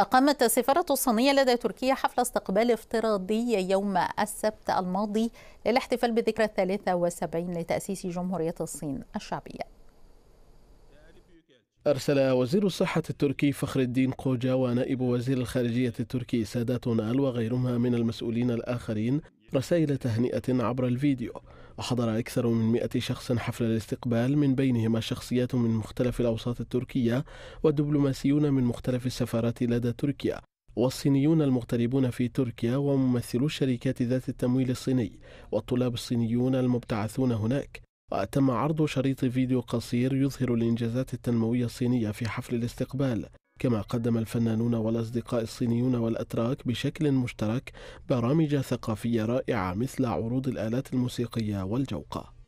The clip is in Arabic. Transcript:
أقامت السفارة الصينية لدى تركيا حفل استقبال افتراضي يوم السبت الماضي للاحتفال بذكرى الثالثة وسبعين لتأسيس جمهورية الصين الشعبية أرسل وزير الصحة التركي فخر الدين قوجا ونائب وزير الخارجية التركي سادات آل وغيرهما من المسؤولين الآخرين رسائل تهنئة عبر الفيديو وحضر أكثر من مئة شخص حفل الاستقبال من بينهم شخصيات من مختلف الأوساط التركية ودبلوماسيون من مختلف السفارات لدى تركيا والصينيون المغتربون في تركيا وممثلو الشركات ذات التمويل الصيني والطلاب الصينيون المبتعثون هناك وتم عرض شريط فيديو قصير يظهر الإنجازات التنموية الصينية في حفل الاستقبال كما قدم الفنانون والأصدقاء الصينيون والأتراك بشكل مشترك برامج ثقافية رائعة مثل عروض الآلات الموسيقية والجوقة